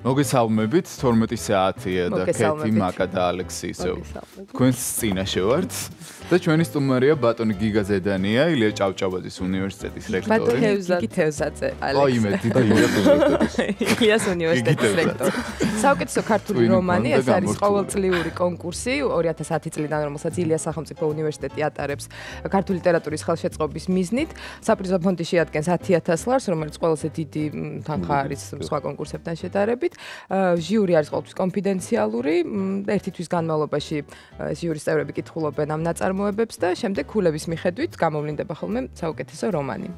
მოგესალმებით 12 საათია და ქეთი მაკა და ალექსისო. თქვენს წინაშე ვართ და ჩვენი სტუმარია ბატონი გიგა ზედანია, ილია ჭავჭავაძის უნივერსიტეტის რექტორი. ბატონი გიგი თევსაძე, ალექსი. აი მე დიდი უნივერსიტეტის. იას უნივერსიტეტის რექტორი. საუკეთესო ქართული რომანი, ეს არის ყოველწლიური კონკურსი 2010 წლიდან, რომელსაც ილია სახელმწიფო უნივერსიტეტი ატარებს ქართული ლიტერატურის ხელშეწყობის მიზნით. საპრიზო ფონდი შეადგენს 10000 ლარს, რომელიც ყველაზე დიდი თანხა mm-hmm. არის სხვა კონკურსებთან შედარებით. მიხედვით, ჟიური არის ყოველთვის კონფიდენციალური, ერთი თვის განმავლობაში ჟიურის წევრები კითხულობენ ამ ნაწარმოებებს და შემდეგ ქულების მიხედვით გამოვლინდება ხოლმე საუკეთესო რომანი.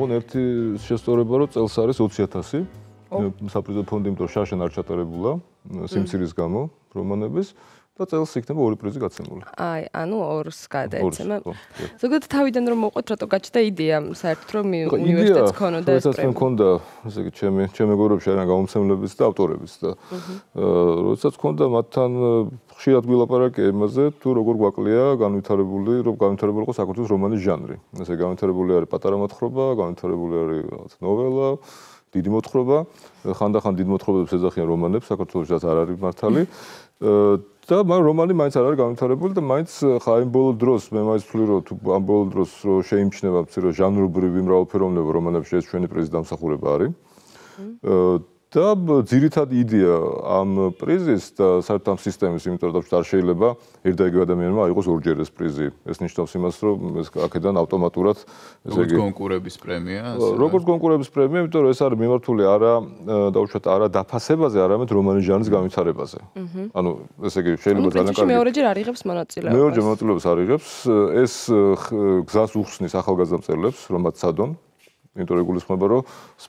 რომ ერთი შესწორება რომ წელს არის 20000 საპრიზო ფონდი, იმიტომ შაშენ არ ჩატარებულა სიმცირის გამო რომანების და წელს იქნება ორი პრიზი გაცემული. აი, ანუ ორს გადაეცემა. ზოგადად თავიდან რომ მოყვეთ, რატო გაჩნდა იდეა საერთოდ რომ უნივერსიტეტს ქონოდა ეს პრემია? მე მქონდა, ესე იგი, ჩემი ჩემი გუნდობში არა გამომცემლების და ავტორების და აა, როდესაც მქონდა მათთან ხშირად გვილაპარაკე იმაზე, თუ როგორ გვაკლია განვითარებული, რომ განვითარებული იყოს საქართველოს რომანის ჟანრი. ესე განვითარებული არის პატარა მოთხრობა, განვითარებული არის რაღაც ნოველა. დიდი მოთხრობა ხანდახან დიდ მოთხრობებს ეძახიან რომანებს საქართველოს რაც არ არის მართალი და მაგ რომანი მაინც არ არის განვითარებული და მაინც ხაიმ ბოლო დროს მე მაინც ვფლირო თუ ამ ბოლო დროს რო შეიმჩნევა ფცირო ჟანრობრივი მრავალფეროვნება რომანებში ეს ჩვენი პრეზიდენტის ამსახურება არის და ძირითად იდეა ამ პრიზის და საერთოდ ამ სისტემის, იმიტომ რომ არ შეიძლება ერთადერთი ადამიანმა აიღოს ორჯერ ეს პრიზი. ეს ნიშნავს იმას, რომ ეს აქედან ავტომატურად ესე იგი კონკურენტების პრემია, ასე როგორც კონკურენტების პრემია, იმიტომ რომ ეს არის მიმართული არა დაუშვათ არა დაფასებაზე, არამედ რომანი ჟანრის განვითარებაზე. ანუ ესე იგი შეიძლება ძალიან კარგი. მეორეჯერ არიღებს მონაწილეობას. მეორეჯერ მონაწილეობას არიღებს. ეს გზას უხსნის ახალგაზრდა მწერლებს, რომაც სადონ იმიტომ რომ გულისხმობა რომ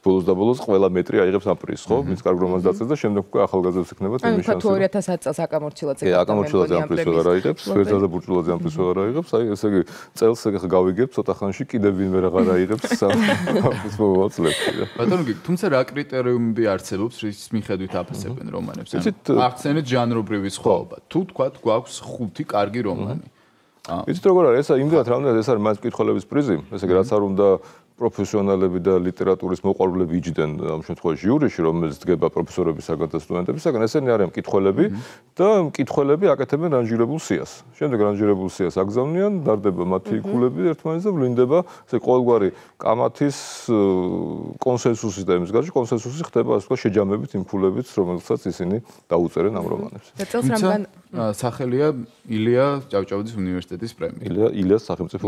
ბოლოს და ბოლოს ყველა მეტრი აიღებს აპრილს ხო მის კარგრომას დაწეს და შემდეგ უკვე ახალგაზრდებს ექნება თემი შანსი ანუ 2010 წელს აკამორჩილაძე კი აკამორჩილაძე აპრილს აღარ აიღებს სვერძაძე ბურჭულაძე აპრილს აღარ აიღებს აი ესე იგი წელს ეგ ახ გავიგებ ცოტა ხანში კიდევ ვინმე აღარ აიღებს აპრილს მოვაწლებს ბატონო კი თუმცა რა კრიტერიუმები არსებობს რის მიხედვით აფასებენ რომანებს ანუ აღწერეთ ჟანრობრივი სხვაობა თუ თქვათ გვაქვს ხუთი კარგი რომანი იცით როგორ არის ესა იმდათ რამდენად ეს არის მას კითხველების პრიზი ესე იგი რაც არ უნდა პროფესიონალები და ლიტერატურის მოყვარულები იჯდნენ ამ შემთხვევაში ჟიურიში, რომელიც დგება პროფესორებისაგან და სტუდენტებისაგან, ესენი არიან მკითხველები და მკითხველები აკეთებენ რანჟირებულ სიას. შემდეგ რანჟირებულ სიას აგზავნიან, დარდება მათი ქულები ერთმანეთზე ვლინდება, ესე ყოველგვარი კამათის კონსენსუსი სისტემის გარშე კონსენსუსი ხდება ასე ვთქვათ შეჯამებით იმ ქულებით, რომელსაც ისინი დაუწერენ ამ რომანებს. და წელს რამგან სახელია ილია ჭავჭავაძის უნივერსიტეტის პრემია. ილია ილიას სახელმწიფო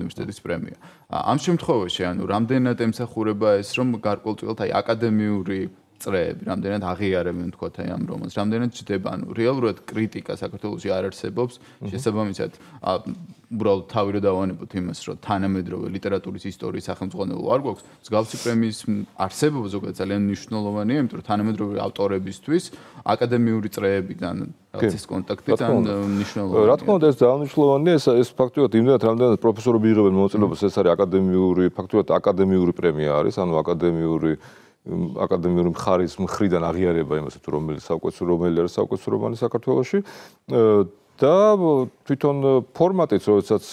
უნივერსიტეტის პრემია. ამ შემთხვევაში შემთხვევაში ანუ რამდენად ემსახურება ეს რომ გარკვეულწილად აი აკადემიური წრეები რამდენად აღიარებენ თქო თ ამ რომელს რამდენად ჩდება ანუ რეალურად კრიტიკა საქართველოსი არ არსებობს შესაბამისად უბრალოდ თავი რომ დავანებოთ იმას რომ თანამედროვე ლიტერატურის ისტორიის სახელმძღვანელო არ გვაქვს მსგავსი პრემიის არსებობა ზოგადად ძალიან მნიშვნელოვანია იმიტომ რომ თანამედროვე ავტორებისთვის აკადემიური წრეებიდან ეს კონტაქტი ძალიან მნიშვნელოვანია. რა თქმა უნდა, ეს ძალიან მნიშვნელოვანია, ეს ეს ფაქტიურად იმდენად რამდენად პროფესორები იღებენ მონაწილეობას, mm-hmm. ეს არის აკადემიური, ფაქტიურად აკადემიური პრემია არის, ანუ აკადემიური აკადემიური მხარის მხრიდან აღიარება იმასაც, თუ რომელი საუკეთესო რომელი არის საუკეთესო რომანი საქართველოსში. და თვითონ ფორმატიც, როდესაც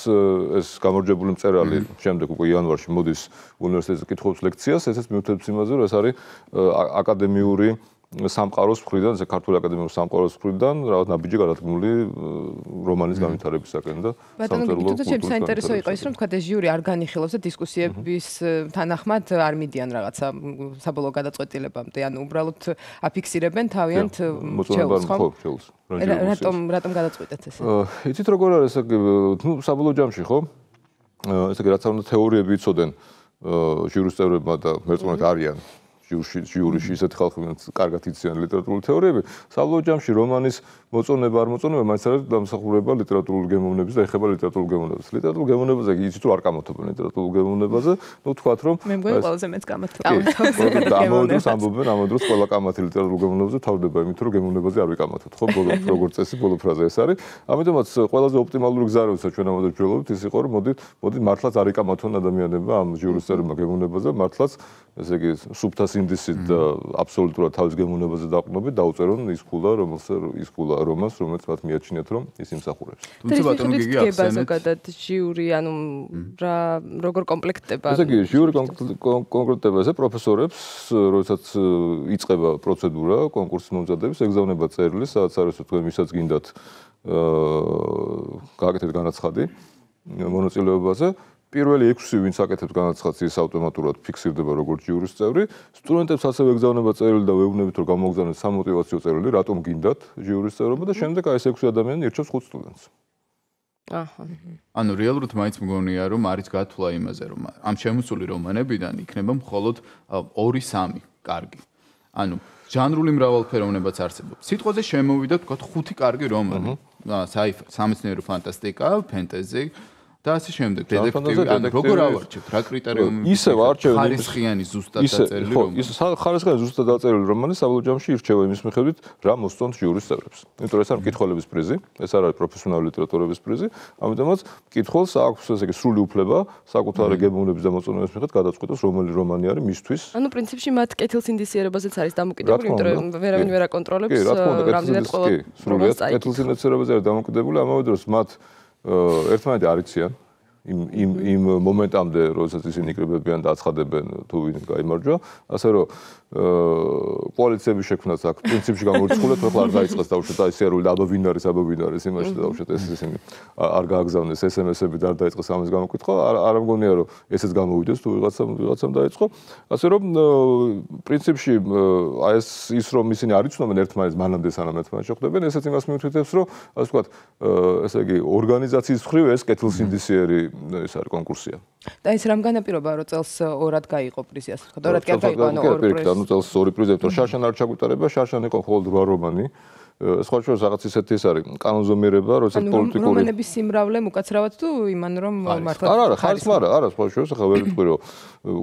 ეს გამარჯვებული მწერალი mm-hmm. შემდეგ უკვე იანვარში მოდის უნივერსიტეტზე კითხულობს ლექციას, ესეც მიუთითებს იმაზე, რომ ეს არის აკადემიური სამყაროს მხრიდან, საქართველოს აკადემიის სამყაროს მხრიდან, რაღაც ნაბიჯი გადადგმული რომანის განვითარებისაკენ და სამწერლო კულტურა. ბატონო, საინტერესო იყო ის, რომ თქვა, ეს ჟიური არ განიხილავს და დისკუსიების თანახმად არ მიდიან რაღაცა საბოლოო გადაწყვეტილებამდე, ანუ უბრალოდ აფიქსირებენ თავიანთ ჩელს, ხო? ჩელს. რატომ რატომ გადაწყვეტეთ ეს? იცით როგორ არის ეს, ну, საბოლოო ჯამში, ხო? ესე იგი, რაც არ უნდა თეორიები იყოს და ჟიურის წევრებმა და მეწონათ არიან ჯურში ჯურში ისეთ ხალხი რომელიც კარგად იციან ლიტერატურული თეორიები სალოჯამში რომანის მოწონება არ მოწონება მაინც არის დამსახურება ლიტერატურული გემოვნების და ეხება ლიტერატურულ გემოვნებას ლიტერატურულ გემოვნებაზე იცი თუ არ გამოთობენ ლიტერატურულ გემოვნებაზე ნუ თქვათ რომ მე მგონი ყველაზე მეც გამოთობ და ამოდროს ამბობენ ამოდროს ყველა კამათი ლიტერატურულ გემოვნებაზე თავდება იმით რომ გემოვნებაზე არ ვიკამათოთ ხო როგორც წესი ბოლო ფრაზა ეს არის ამიტომაც ყველაზე ოპტიმალური გზა როცა ჩვენ ამოდროს ჯულობთ ის იყო რომ მოდით მოდით მართლაც არ იკამათონ ადამიანებმა ამ ჯურის წერმა გემოვნებაზე მართლაც ესე იგი სუფთას სინდისით აბსოლუტურად თავის გემოვნებაზე დაყნობით დაუწერონ ის ქულა რომელს ის ქულა რომელს რომელიც მათ მიაჩნიათ რომ ის იმსახურებს თუმცა ბატონო გიგი ახსენეთ ეს ზოგადად ჟიური ანუ რა როგორ კომპლექტდება ესე იგი ჟიური კონკრეტდება ესე პროფესორებს როდესაც იწყება პროცედურა კონკურსის მომზადების ეგზავნება წერილი სადაც არის თქვენ ვისაც გინდათ აა გააკეთეთ განაცხადი მონაწილეობაზე პირველი 6-ი ვინც აკეთებს განაცხადს ავტომატურად ფიქსირდება როგორც იურის წევრი, სტუდენტებს ასევე ეგზავნება წერილი და ვეუბნებით რომ გამოგზავნეს სამოტივაციო წერილი, რატომ გინდათ იურის წევრობა და შემდეგ აი ეს 6-ი ადამიანი ერთობს 5 სტუდენტს. აჰა. ანუ რეალურად მაინც მგონია რომ არის გათვლა იმაზე რომ ამ შემოსული რომანებიდან იქნება მხოლოდ 2-3 კარგი. ანუ ჟანრული მრავალფეროვნებაც არსებობს. სიტყვაზე შემოვიდა თქვა 5 კარგი რომანი. აა საი სამეცნიერო ფანტასტიკა, ფენტეზი, და ასე შემდეგ დედექტივი ან როგორ ავარჩევთ რა კრიტერიუმები ისე ვარჩევ ხარისხიანი ზუსტად დაწერილი რომ ისე ხო ისე ხარისხიანი ზუსტად დაწერილი რომანი საბოლოო ჯამში ირჩევა იმის მიხედვით რა მოსწონთ ჟურის წევრებს იმიტომ რომ ეს არ მკითხველების პრიზი ეს არ არის პროფესიონალური ლიტერატურების პრიზი ამიტომაც მკითხველს აქვს ესე იგი სრული უფლება საკუთარ გემოვნების და მოწონების მიხედვით გადაწყვიტოს რომელი რომანი არის მისთვის ანუ პრინციპში მათ კეთილს ინდისიერებაზეც არის დამოკიდებული იმიტომ რომ ვერავინ ვერ აკონტროლებს რამდენად ყოველ სრულიად კეთილს ინდისიერებაზე არის დამოკიდებული ამავე დროს მათ ერთმანეთი არიციან იმ იმ იმ მომენტამდე, როდესაც ისინი კრებებიან და აცხადებენ თუ ვინ გამარჯვა, ასე რომ კოალიციების შექმნას აქ პრინციპში გამორჩულეთ, ხო ხარ დაიწყეს და უშოთ აი სერული აბოვინარის აბოვინარის იმაში და უშოთ ეს ისინი არ გააგზავნეს SMS-ები და არ დაიწყეს ამის გამოკითხვა, არ არ მგონია რომ ესეც გამოვიდეს თუ ვიღაცამ ვიღაცამ დაიწყო. ასე რომ პრინციპში აი ეს ის რომ ისინი არ იცნობენ ერთმანეთს მანამდე სანამ ერთმანეთს შეხვდებენ, ესეც იმას მიუთითებს რომ ასე ვთქვათ, ესე იგი ორგანიზაციის ხრივ ეს კეთილსინდისიერი ეს არის კონკურსია. და ეს რამ განაპირობა რომ წელს ორად გაიყო პრიზი ასე ვთქვათ, ორად კი არ გაიყო, ანუ ორ პრიზი. ანუ წელს ორი პრიზი ეტყვი, შარშან არ ჩაგვიტარება, შარშან იყო ხოლმე რვა რომანი. სხვა შორის რაღაც ისეთი ეს არის კანონზომიერება, როდესაც პოლიტიკური რომანების სიმრავლე მუკაცრავად თუ იმან რომ მართლა არა არა, ხარ ის მარა, არა სხვა შორის ახლა ვერ ვიტყვი რომ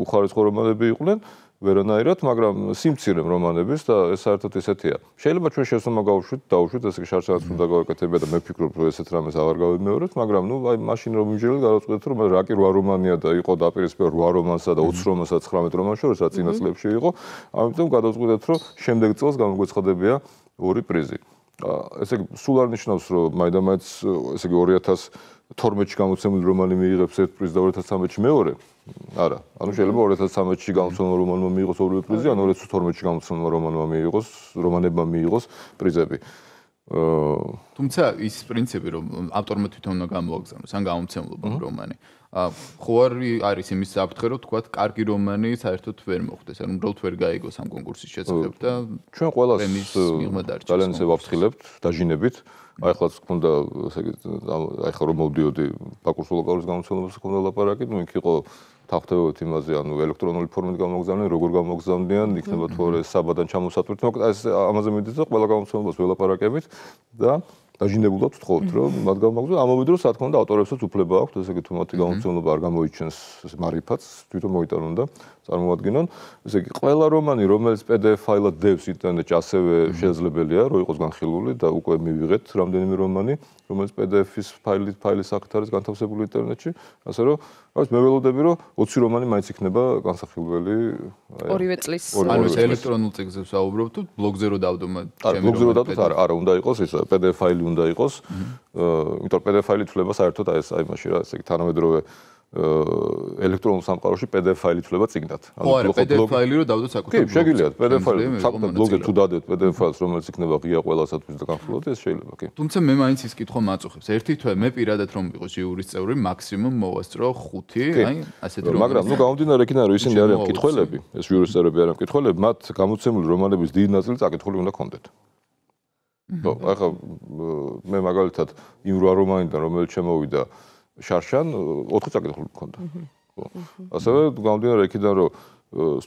უხარისხო რომანები იყვნენ. ვერანაირად, მაგრამ სიმცირემ რომანების და ეს საერთოდ ესეთია. შეიძლება ჩვენ შეესაბამა გავუშვით, დაუშვით, ესე იგი შარშალაც უნდა გავაკეთებია და მე ფიქრობ, რომ ესეთ რამეს აღარ გავიმეორებ, მაგრამ ნუ აი მაშინ რომ იმჟელი გადავწყვეტთ, რომ რაკი რვა რომანია და იყო დაპირისპირ რვა რომანსა და 20 რომანსა 19 რომანში, რასაც წინა წლებში იყო, ამიტომ გადავწყვეტეთ, რომ შემდეგ წელს გამოგვეცხადებია ორი პრიზი. ესე იგი სულ არ ნიშნავს, რომ მაინდამაინც ესე იგი 2000 12-ში გამოცემული რომანი მიიღებს ერთ პრიზს და 2013-ში მეორე. არა, ანუ შეიძლება 2013-ში გამოცემული რომანმა მიიღოს ორივე პრიზი, ან 2012-ში გამოცემული რომანმა მიიღოს რომანებმა მიიღოს პრიზები. აა თუმცა ის პრინციპი რომ ავტორმა თვითონ უნდა გამოაგზავნოს ან გამოცემულობა რომანი. აა ხო არის იმის საფრთხე რომ თქვა კარგი რომანი საერთოდ ვერ მოხდეს, ანუ უბრალოდ ვერ გაიგოს ამ კონკურსის შესახებ და ჩვენ ყველას ძალიან ზე ვაფრთხილებთ, დაჟინებით. აა აი ხო თქონდა ესე იგი აი ხო რომ მოვდიოდი ბაკურს ლოკალურს გამოცხადებას ხონდა ლაპარაკი ნუ იქ იყო თავხდებოდით იმაზე ანუ ელექტრონული ფორმით გამოგზავნენ როგორ გამოგზავნდნენ იქნება თუ ეს საბადან ჩამოსატვირთ მოკლედ ეს ამაზე მიდის და ყველა გამოცხადებას ველაპარაკებით და დაჟინებულად ვთხოვთ რომ მათ გამოგზავნოთ ამავე დროს რა თქმა უნდა ავტორებსაც უფლება აქვთ ესე იგი თუ მათი გამოცხადება არ გამოიჩენს მარიფაც თვითონ მოიტანონ და წარმოადგენენ. ესე იგი, ყველა რომანი, რომელიც PDF ფაილად დევს ინტერნეტში, ასევე შესაძლებელია, რომ იყოს განხილული და უკვე მივიღეთ რამდენიმე რომანი, რომელიც PDF-ის ფაილით, ფაილის აქვს არის განთავსებული ინტერნეტში, ასე რომ, ასე მე ველოდები, რომ 20 რომანი მაინც იქნება განსახილველი. ორივე წლის. ანუ ელექტრონულ წიგნზე საუბრობთ, ბლოგზე რომ დავდომოთ, ჩემი რომ. ბლოგზე რომ დავდოთ, არა, არა, უნდა იყოს ეს PDF ფაილი უნდა იყოს. აა, იმიტომ PDF ფაილი თვლება საერთოდ აი ეს აი მაშინ რა, ესე იგი თანამედროვე ელექტრონულ სამყაროში PDF ფაილი თვლება წიგნად. ანუ PDF ფაილი რომ დავდოთ საკუთარ ბლოგში. კი, შეგიძლიათ PDF ფაილი საკუთარ ბლოგზე თუ დადეთ PDF ფაილს, რომელიც იქნება ღია ყველასათვის და განხილოთ, ეს შეიძლება, კი. თუმცა მე მაინც ის კითხვა მაწუხებს. ერთი თვე მე პირადად რომ იყოს იურის წევრი, მაქსიმუმ მოვასწრო 5, აი, ასეთი რომ. მაგრამ ნუ გამომდინარე იქიდან რომ ისინი არიან კითხველები, ეს იურის წევრები არიან კითხველები, მათ გამოცემული რომანების დიდი ნაწილი წაკითხული უნდა ქონდეთ. ნუ, ახლა მე მაგალითად იმ რა რომანიდან რომელიც შემოვიდა შარშან 4 წაკითხული მქონდა. ხო. ასევე გამოდინარე იქიდან რომ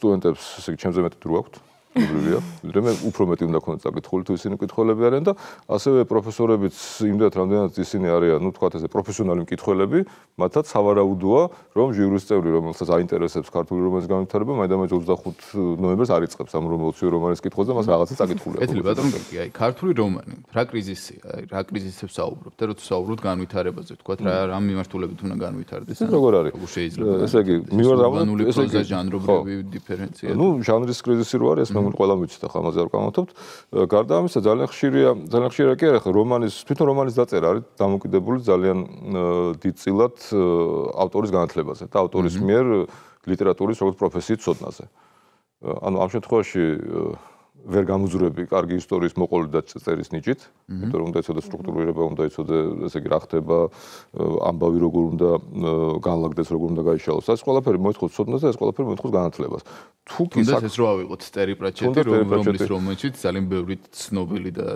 სტუდენტებს ისე ჩემზე მეტი დრო აქვს. ნუბრია, ვიდრე მე უფრო მეტი უნდა ქონდეს დაკითხული თუ ისინი მკითხველები არიან და ასევე პროფესორებიც იმდათ რამდენად ისინი არიან, ну, თქვათ ესე პროფესიონალი მკითხველები, მათაც სავარაუდოა, რომ ჟიურის წევრი, რომელსაც აინტერესებს ქართული რომანის განვითარება, მაინდამაინც 25 ნოემბერს არიწყებს ამ რომელსაც რომანის კითხვას და მას რაღაცა დაკითხული აქვს. ეთილი ბატონო, კი, აი, ქართული რომანი, რა კრიზისია, აი, რა კრიზისებს აუბრებთ და როცა აუბრებთ განვითარებაზე, თქვათ, რა რა მიმართულებით უნდა განვითარდეს? ეს როგორ არის? შეიძლება. ესე იგი, მიმართულება, ესე იგი, ჟანრობრივი დიფერენცია. ნუ, ჟანრის კრიზისი როარ ეს რომ ყველა მიცდა ხო ამაზე არ გამოთობთ გარდა ამისა ძალიან ხშირია ძალიან ხშირია კი არა ხო რომანის თვითონ რომანის დაწერა არის დამოკიდებული ძალიან დიდწილად ავტორის განათლებაზე და ავტორის მიერ ლიტერატურის როგორც პროფესიის ცოდნაზე ანუ ამ შემთხვევაში ვერ გამოძრები კარგი ისტორიის მოყოლი და წერის ნიჭით, იმიტომ რომ უნდა ეცოდა სტრუქტურირება, უნდა ეცოდა ესე იგი რა ხდება, ამბავი როგორ უნდა განლაგდეს, როგორ უნდა გაიშალოს. ეს ყველაფერი მოითხოვს ცოდნას და ეს ყველაფერი მოითხოვს განათლებას. თუ კი საქმე ეს რო ავიღოთ წერი პრაჩეტი რომლის რომელშიც ძალიან ბევრი ცნობილი და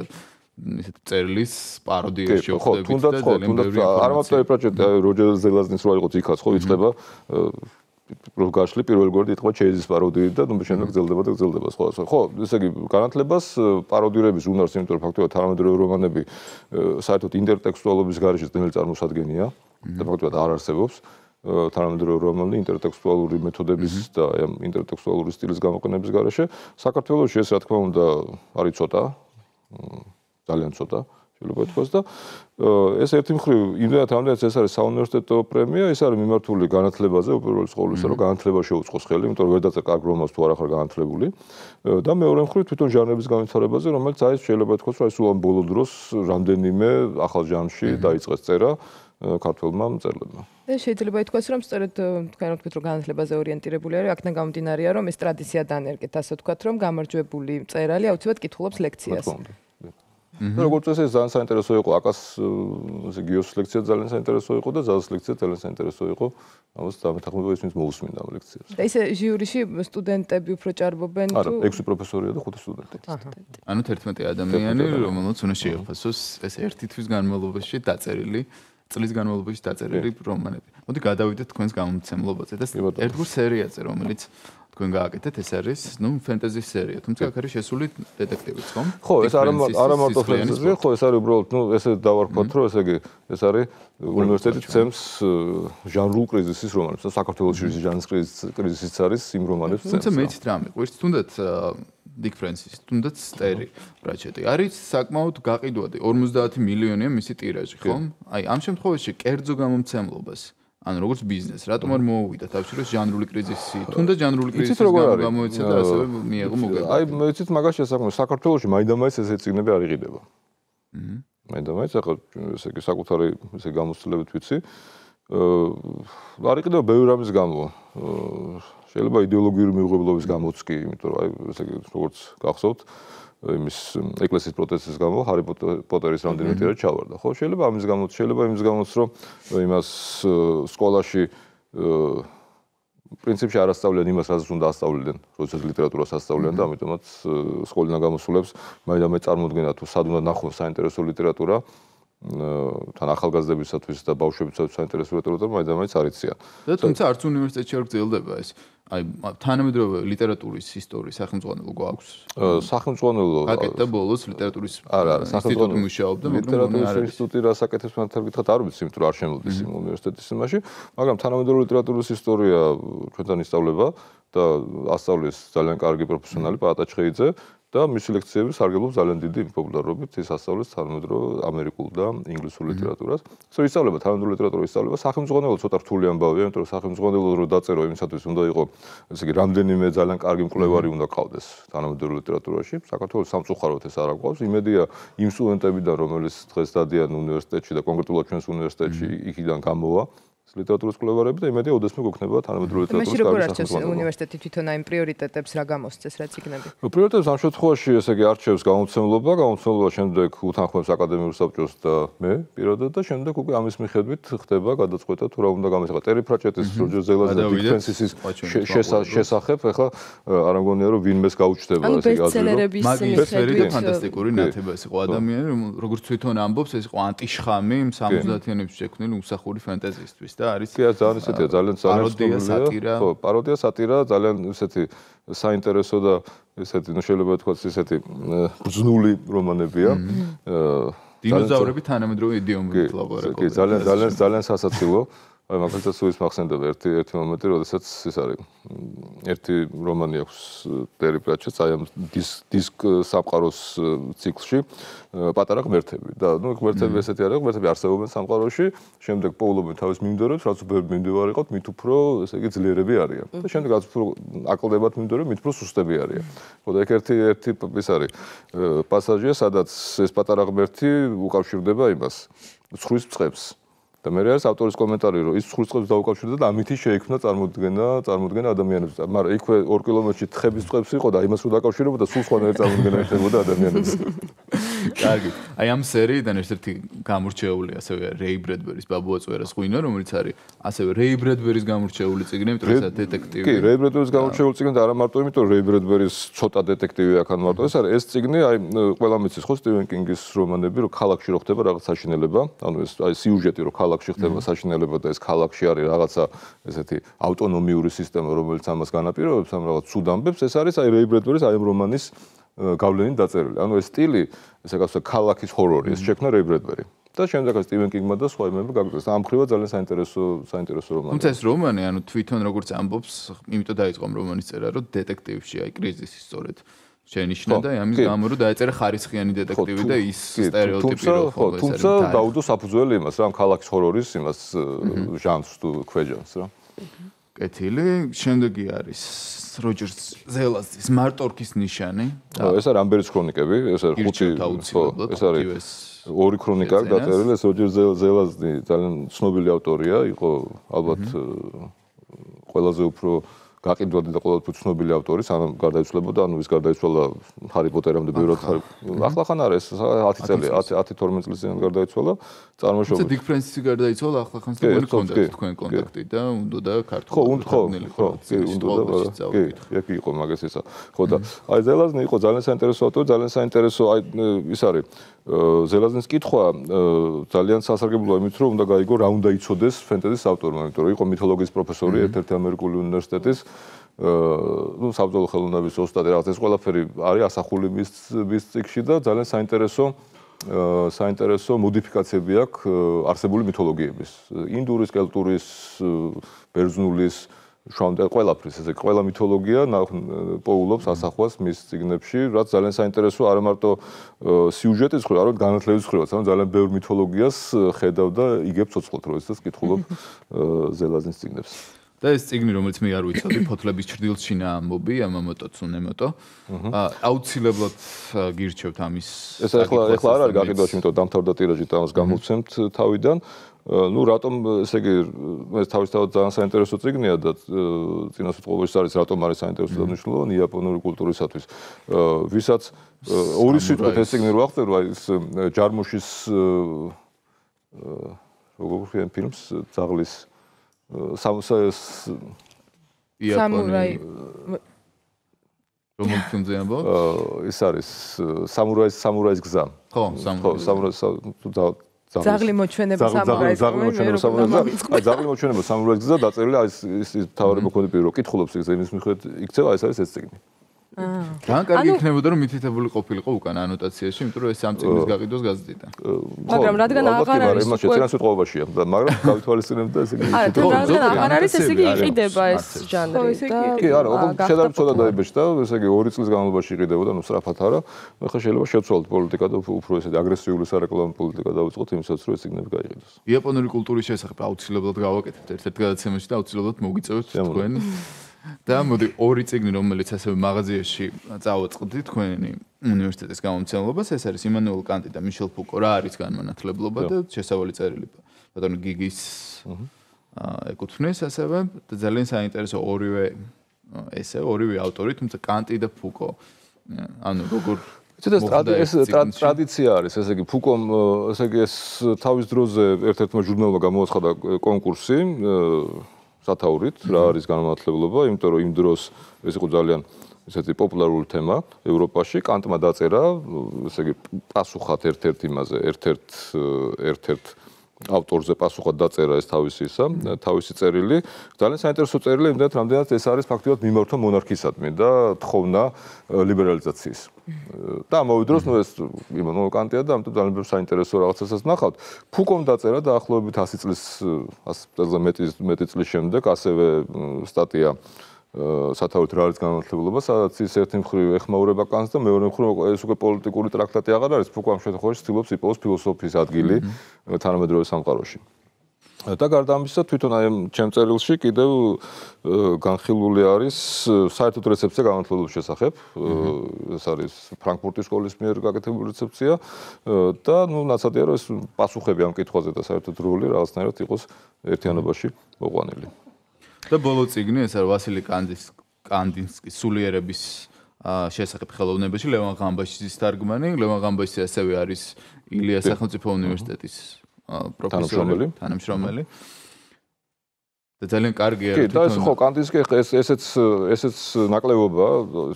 ესეთ წერილის პაროდიაში ხდებით და ძალიან ბევრი არ მომწერი პრაჩეტი როჯერ ზელაზნის რო ავიღოთ იქაც ხო იწება რო გაშლი პირველ გვერდი იყო ჩეიზის პაროდიით და ნუ შემდეგ გძლდება და გძლდება სხვა სხვა. ხო, ესე იგი განათლებას პაროდირების უნარს, იმიტომ რომ ფაქტობრივად თანამედროვე რომანები საერთოდ ინტერტექსტუალობის გარეშე ძნელი წარმოსადგენია და ფაქტობრივად არ არსებობს თანამედროვე რომანი ინტერტექსტუალური მეთოდების და ამ ინტერტექსტუალური სტილის გამოყენების გარეშე. საქართველოს ეს რა თქმა უნდა არის ცოტა ძალიან ცოტა. შეიძლება თქოს და ეს ერთი მხრივ იმდანაც ამდენს ეს არის საუნივერსიტეტო პრემია ეს არის მიმართული განათლებაზე უპირველეს ყოვლისა რომ განათლება შეუწყოს ხელი იმიტომ რომ ვერდაცა კარგი რომ მას თუ არახარ განათლებული და მეორე მხრივ თვითონ ჟანრების განვითარებაზე რომელიც არის შეიძლება თქოს რომ ეს უამ ბოლო დროს რამდენიმე ახალ ჟანრში დაიწყეს წერა ქართულმა მწერლებმა. ეს შეიძლება ითქვას, რომ სწორედ თქვენ რომ თქვით, რომ განათლებაზე ორიენტირებული არის, აქედან გამომდინარეა, რომ ეს ტრადიცია დანერგეთ, ასე თქვათ, რომ გამარჯვებული მწერალი აუცილებლად კითხულობს ლექციას. მაგრამ და როგორც წესი ძალიან საინტერესო იყო აკას ესე გიოს ლექცია ძალიან საინტერესო იყო და ზას ლექცია ძალიან საინტერესო იყო ამას დამთანხმდება ის ვინც მოусმინდა ამ ლექციებს და ისე ჟიურიში სტუდენტები უფრო ჭარბობენ თუ არა ექვსი პროფესორია და ხუთი სტუდენტი ანუ 11 ადამიანი რომელიც უნდა შეეხოს ეს ერთი თვის განმავლობაში დაწერილი წლების განმავლობაში დაწერილი რომანები მოდი გადავიდეთ თქვენს გამომცემლობაზე და ერთგულ სერიაზე რომელიც თქვენ გააკეთეთ ეს არის ნუ ფენტეზი სერია თუმცა აქ არის შესული დეტექტივიც ხომ ხო ეს არ არის არ ამათო ფენტეზი ხო ეს არის უბრალოდ ნუ ესე დავარქვათ რომ ესე იგი ეს არის უნივერსიტეტი წემს ჟანრულ კრიზისის რომანებს და საქართველოს ჟურის ჟანრის კრიზისიც არის იმ რომანებს წემს თუმცა მეც დრამი ყვირს თუნდაც დიკ ფრენსის თუნდაც სტერი პრაჩეტი არის საკმაოდ გაყიდვადი 50 მილიონია მისი ტირაჟი ხომ აი ამ შემთხვევაში კერძო გამომცემლობას ანუ როგორც ბიზნეს, რატომ არ მოუვიდა თავშეროს ჟანრული კრიზისი? თუნდაც ჟანრული კრიზისი გამოიწვია და ასევე მიიღო მოგება. აი, მე ვიცით მაგაში საკმაოდ საქართველოში მაიდამაის ესე წიგნები არ იყიდება. აჰა. მაიდამაის ახლა ესე იგი საკუთარი ესე გამოცდილებით ვიცი. აა არ იყიდება ბევრი რამის გამო. შეიძლება იდეოლოგიური მიღებლობის გამოც კი, იმიტომ რომ აი ესე იგი როგორც გახსოვთ, იმის ეკლესიის პროტესტის გამო ჰარი პოტერის რამდენი მეტი რა ჩავარდა ხო შეიძლება ამის გამო შეიძლება იმის გამოც რომ э, იმას э, სკოლაში э, პრინციპში არ ასწავლიან იმას რაც უნდა ასწავლიდნენ როდესაც ლიტერატურას ასწავლიან და ამიტომაც სკოლიდან გამოსულებს მე და მე წარმოვდგენა თუ სად უნდა ნახონ საინტერესო ლიტერატურა თან ახალგაზრდებისათვის და ბავშვებისათვის საინტერესო რეტორიკა მაინც მაინც არიცია. და თუმცა არც უნივერსიტეტში არ გრძელდება ეს. აი თანამედროვე ლიტერატურის ისტორიის სახელმძღვანელო გვაქვს. სახელმძღვანელო აკეთა ბოლოს ლიტერატურის არა არა სახელმძღვანელო მუშაობდა ლიტერატურის ინსტიტუტი რა საკეთებს მან თარგმნით არ ვიცი მეტყვი არ შემოდის იმ უნივერსიტეტის იმაში, მაგრამ თანამედროვე ლიტერატურის ისტორია ჩვენთან ისწავლება და ასწავლის ძალიან კარგი პროფესიონალი პატაჩხეიძე და მისი ლექციები სარგებლობს ძალიან დიდი პოპულარობით, ის ასწავლის თანამედრო ამერიკულ და ინგლისურ ლიტერატურას. ისე ისწავლება თანამედრო ლიტერატურა ისწავლება სახელმძღვანელო ცოტა რთული ამბავია, იმიტომ რომ სახელმძღვანელო რო დაწერო იმისათვის უნდა იყო ესე იგი რამდენიმე ძალიან კარგი მკვლევარი უნდა ყავდეს თანამედრო ლიტერატურაში. საქართველოს სამწუხაროდ ეს არ აკვავს. იმედია იმ სტუდენტებიდან რომელიც დღეს დადიან უნივერსიტეტში და კონკრეტულად ჩვენს უნივერსიტეტში იქიდან გამოვა ეს ლიტერატურის სკოლებარები და იმედია უდესმე გვექნება თანამედროვე ლიტერატურის სკოლა. მაშინ როგორ არჩევს უნივერსიტეტი თვითონ აი პრიორიტეტებს რა გამოსცეს რა ციგნები? პრიორიტეტებს ამ შემთხვევაში ესე იგი არჩევს გამოცემლობა, გამოცემლობა შემდეგ უთანხმებს აკადემიურ საბჭოს და მე პირადად და შემდეგ უკვე ამის მიხედვით ხდება გადაწყვეტა თუ რა უნდა გამოიცხა. ტერი ფრაჭეტის როჯერ ზელაძე დიფენსისის შესახებ ახლა არ ამგონია რომ ვინმეს გაუჩნდება ესე იგი აზრი. მაგის ვერიდი ფანტასტიკური ნათება ეს ყო ადამიანი როგორც თვითონ ამბობს ეს ყო ანტიშხამი 70-იანებში შექმნილი უსახური ფანტაზიისთვის. და არის კი ძალიან ისეთი ძალიან ძალიან სატირა ხო პაროდია სატირა ძალიან ისეთი საინტერესო და ესეთი ნუ შეიძლება თქვა ისეთი ბზნული რომანებია დინოზავრები თანამედროვე იდიომებით ლაპარაკობენ კი ძალიან ძალიან ძალიან სასაცილო აი მაგალითად სულის მახსენდა ერთი ერთი მომენტი, როდესაც ეს არის ერთი რომანი აქვს ტერი პრატჩეც აი ამ დისკ დისკ სამყაროს ციკლში პატარა ღმერთები და ნუ ღმერთები ესეთი არის, ღმერთები არსებობენ სამყაროში, შემდეგ პოულობენ თავის მიმდევრებს, რაც ვერ მიმდევარიყოთ, მით უფრო ესე იგი ძლიერები არიან. და შემდეგ რაც უფრო აკლდებათ მიმდევრები, მით უფრო სუსტები არიან. ხოდა ეგ ერთი ერთი ეს არის პასაჟია, სადაც ეს პატარა ღმერთი უკავშირდება იმას, ცხრის წებს. და მე არის ავტორის კომენტარი რომ ის ხურცხებს დაუკავშირდა და ამითი შეიქმნა წარმოდგენა წარმოდგენა ადამიანებს მაგრამ იქვე 2 კილომეტრში თხების წვეებს იყო და იმას რომ დაკავშირებოდა სულ სხვა ნაირად წარმოდგენა ერთებოდა ადამიანებს კარგი. აი ამ სერიიდან ერთ-ერთი გამორჩეული ასევე რეი ბრედბერის ბაბუა წვერას ღვინო, რომელიც არის ასევე რეი ბრედბერის გამორჩეული წიგნი, იმიტომ რომ ეს დეტექტივი. კი, რეი ბრედბერის გამორჩეული წიგნი და არა მარტო იმიტომ, რომ რეი ბრედბერის ცოტა დეტექტივი ახან მარტო ეს არის, ეს წიგნი აი ყველა მეც ხო სტივენ კინგის რომანები, რომ ქალაქში რო ხდება რაღაც საშინელება, ანუ ეს აი სიუჟეტი რო ქალაქში ხდება mm-hmm. საშინელება და ეს ქალაქში არის რაღაცა ესეთი ავტონომიური სისტემა, რომელიც ამას განაპირობებს, ამ რაღაც ცუდ ამბებს, ეს არის აი რეი ბრედბერის აი რომანის გავლენით დაწერილი. ანუ ეს სტილი, ესე გასვლა ქალაქის ჰორორი, ეს შექმნა რეიბრედბერი. და შემდეგაც სტივენ კინგმა და სხვა მემებმა გაგწეს. ამ ხრივა ძალიან საინტერესო საინტერესო რომანია. თუმცა ეს რომანი, ანუ თვითონ როგორც ამბობს, იმიტომ დაიწყო რომანის წერა, რომ დეტექტივში აი კრიზისი სწორედ შენიშნა და ამის გამო რომ დაეწერა ხარისხიანი დეტექტივი და ის სტერიოტიპი რო ხო ეს თუმცა დაუდო საფუძველი იმას რა ქალაქის ჰორორის იმას ჟანს თუ ქვეჯანს რა. აჰა კეთილი. შემდეგი არის როჯერს ზელასის მარტორქის ნიშანი. ხო, ეს არის ამბერის ქრონიკები, ეს არის ხუთი. ხო, ეს არის ორი ქრონიკა გადაწერილი, ეს როჯერ ზელასი ძალიან ცნობილი ავტორია, იყო ალბათ ყველაზე უფრო გაყიდვადი და ყოველთვის ცნობილი ავტორი სანამ გარდაიცვალებოდა, ანუ ის გარდაიცვალა ჰარი პოტერამდე ბევრად ახლახან არის 10 წელი 10 12 წლის წინ გარდაიცვალა. წარმოშობილი. ეს დიგ ფრენსი გარდაიცვალა ახლახან ხომ კონდაქტი თქვენ კონდაქტი და უნდოდა ქართულ ხო უნდა ხო ხო უნდოდა კი ეგ იყო მაგას ესა. ხო და აი ზელაზნი იყო ძალიან საინტერესო ავტორი, ძალიან საინტერესო აი ის არის ზელაზნის კითხვა ძალიან სასარგებლოა იმით, რომ უნდა გაიგო რა უნდა იცოდეს ფენტეზის ავტორმა, იმით, რომ იყო მითოლოგიის პროფესორი ერთ-ერთი ამერიკული უნივერსიტეტის ა ნუ საბძოლო ხელოვნების ოსტატი რაღაც ეს ყველაფერი არის ასახულების ბის ციკში და ძალიან საინტერესო საინტერესო მოდიფიკაციები აქვს არსებული მითოლოგიების ინდურის, კელტურის, ბერძნულის, შუამდე ყველაფრის ესე ყველა მითოლოგია პოულობს ასახვას მის ციგნებში, რაც ძალიან საინტერესო არა მარტო სიუჟეტის ხრივ, არამედ განათლების ხრივაც, ანუ ძალიან ბევრ მითოლოგიას ხედავ და იგებ ცოცხლად, როდესაც კითხულობ ზელაზნის ციგნებს. და ეს ციგნი, რომელიც მე არ ვიცოდი, ფოთლების ჭრდილს შინა ამბობი, ამამოტო ცუნემოტო. აა აუცილებლად გირჩევთ ამის. ეს ახლა ახლა არ არის გაყიდვაში, იმიტომ დამთავრდა ტირაჟი და ამას გამოვცემთ თავიდან. ну ратом, ესე იგი, ეს თავისთავად ძალიან საინტერესო წიგნია და წინას უთხრობებში არის რატომ არის საინტერესო და მნიშვნელოვანი იაპონური კულტურისათვის. ვისაც ორი სიტყვით ეს წიგნი რო აღწერო, ის ჯარმუშის როგორ ხიან ფილმს ზაღლის სამსაეს იაპონური რომელ ფილმზე ამბობ? ეს არის სამურაის სამურაის გზა. ხო, სამურაის სამურაის ძაღლი მოჩვენება სამურაზე ძაღლი მოჩვენება სამურაზე და დაწერილი ეს ეს თავარი მოქმედი პირო კითხულობს ეს იმის მიხედვით იქცევა ეს არის ეს წიგნი აჰა აა რა კარგი იქნებოდა რომ მითითებული ყოფილიყო უკან ანოტაციაში, იმიტომ რომ ეს სამწიგნის გაყიდვას გაზრდიდა. მაგრამ რადგან აღარ არის ეს შეცენას უტყობაშია, მაგრამ გავითვალისწინებდა ესე იგი. არა, რადგან აღარ არის ეს იგი იყიდება ეს ჟანრი. კი, არა, ოღონდ შედარებით ცოტა დაიბეჭდა, ესე იგი ორი წლის განმავლობაში იყიდებოდა, ნუ სწრაფად არა. მე ხა შეიძლება შეცვალოთ პოლიტიკა და უფრო ესე აგრესიული სარეკლამო პოლიტიკა დავიწყოთ იმისაც, რომ ეს იგნები გაიყიდოს. იაპონური კულტურის შესახებ აუცილებლად გავაკეთებთ ერთ-ერთ გადაცემაში და აუცილებლად მოგიწევთ თქვენ. და მოდი ორი წიგნი რომელიც ასევე მაღაზიაში წავაწყდი თქვენი უნივერსიტეტის გამომცემლობას ეს არის იმანუელ კანტი და მიშელ ფუკო რა არის განმანათლებლობა და შესავალი წერილი ბატონო გიგის mhm. ეკუთვნის ასევე და ძალიან საინტერესო ორივე ესე ორივე ავტორი თუმცა კანტი და ფუკო ანუ როგორ ცოტა ტრადიცია არის ესე იგი ფუკომ ესე იგი ეს თავის დროზე ერთ-ერთმა ჟურნალმა გამოაცხადა კონკურსი სათაურით რა არის განმათლებლობა, იმიტომ რომ იმ დროს ეს იყო ძალიან ესეთი პოპულარული თემა ევროპაში, კანტმა დაწერა, ესე იგი, პასუხად ერთ-ერთ იმაზე, ერთ-ერთ ერთ-ერთ ავტორზე პასუხად დაწერა ეს თავისი ისა, თავისი წერილი. ძალიან საინტერესო წერილი, იმდენად რამდენად ეს არის ფაქტიურად მიმართო მონარქისადმი და თხოვნა ლიბერალიზაციის. და ამავე დროს ნუ ეს იმანუელ კანტია და ამიტომ ძალიან საინტერესო რაღაცასაც ნახავთ. ფუკომ დაწერა დაახლოებით 100 წლის 100 წელზე მეტი მეტი წლის შემდეგ ასევე სტატია სათავეთ რაღაც განათლებულობა, სადაც ის ერთი მხრივ ეხმაურება კანს და მეორე მხრივ ეს უკვე პოლიტიკური ტრაქტატი აღარ არის, უკვე ამ შემთხვევაში ცდილობს იპოვოს ფილოსოფიის ადგილი თანამედროვე სამყაროში. და გარდა ამისა, თვითონ აი ჩემ წერილში კიდევ განხილული არის საერთოდ რეცეფცია განათლებულობის შესახებ. ეს არის ფრანკფურტის სკოლის მიერ გაკეთებული რეცეფცია და ნუ ნაცადია რომ ეს პასუხები ამ კითხვაზე და საერთოდ რული რაღაცნაირად იყოს ერთიანობაში მოყვანილი. და ბოლო ციგნი ეს არის ვასილი კანდის კანდინსკის სულიერების შესახებ ხელოვნებაში ლევან ღამბაშიძის თარგმანი ლევან ღამბაშიძე ასევე არის ილიას სახელმწიფო უნივერსიტეტის პროფესორი თანამშრომელი და ძალიან კარგი არის თქო და ეს ხო კანდინსკი ეს ესეც ესეც ნაკლებობა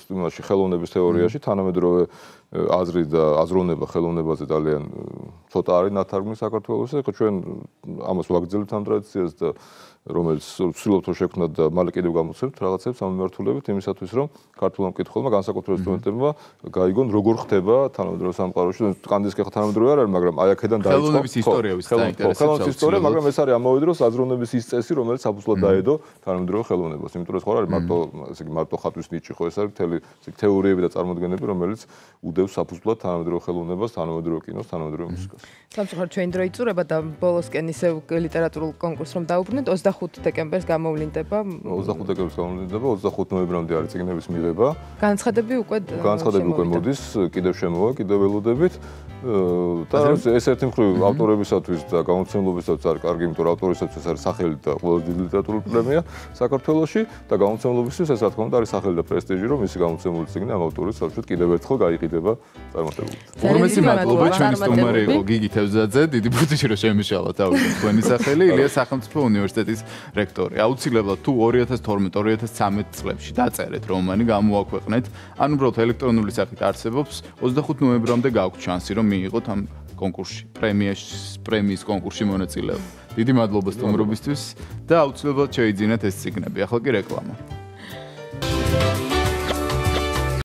ის იმაში ხელოვნების თეორიაში თანამედროვე აზრი და აზროვნება ხელოვნებაზე ძალიან ცოტა არის ნათარგმნი საქართველოს ეხა ჩვენ ამას ვაგრძელებთ ამ ტრადიციას და რომელიც ვცდილობთ რომ შექმნათ და მალე კიდევ გამოცხებთ რაღაცებს ამ მიმართულებით იმისათვის რომ ქართულმა მკითხველმა განსაკუთრებული სტუდენტებმა გაიგონ როგორ ხდება თანამედროვე სამყაროში სკანდისკი ხა თანამედროვე არ არის მაგრამ აი აქედან დაიწყო ხელოვნების ისტორია ვიცი საინტერესოა ხელოვნების ისტორია მაგრამ ეს არის ამავე დროს აზროვნების ის წესი რომელიც საფუძვლად დაედო თანამედროვე ხელოვნებას იმიტომ რომ ხო არის მარტო ესე იგი მარტო ხატვის ნიჭი ხო ეს არის მთელი ესე თეორიები და წარმოდგენები რომელიც უდ უდევს საფუძვლად თანამედროვე ხელოვნებას, თანამედროვე კინოს, თანამედროვე მუსიკას. სამწუხაროდ ჩვენ დრო იწურება და ბოლოსკენ ისე ლიტერატურულ კონკურს რომ დაუბრუნდეთ 25 დეკემბერს გამოვლინდება. 25 დეკემბერს გამოვლინდება, 25 ნოემბრამდე არის წიგნების მიღება. განცხადები უკვე განცხადები უკვე მოდის, კიდევ შემოვა, კიდევ ველოდებით. და ეს ერთი მხრივ ავტორებისათვის და გამოცემლობისათვის არის კარგი, იმიტომ რომ ავტორისათვის არის სახელი და ყველაზე ლიტერატურული პრემია საქართველოსში და გამოცემლობისთვის ეს რა თქმა უნდა არის სახელი და პრესტიჟი, რომ ის გამოცემული წიგნი ამ ავტორის სახელით კიდევ ერთხელ გაიყიდება წარმატებულად. უღმესი მადლობა ჩვენი სტუმარი იყო გიგი თევზაძე, დიდი ბუთიში რომ შემიშალა თავი თქვენი სახელი, ილია სახელმწიფო უნივერსიტეტის რექტორი. აუცილებლად თუ 2012-2013 წლებში დაწერეთ რომანი, გამოაქვეყნეთ, ან უბრალოდ ელექტრონული სახით არსებობს, 25 ნოემბრამდე გაქვთ შანსი რომ მიიღოთ ამ კონკურსში, პრემიის პრემიის კონკურსში მონაწილეობა. დიდი მადლობა სტუმრობისთვის და აუცილებლად შეიძინეთ ეს ციგნები. ახლა კი რეკლამა.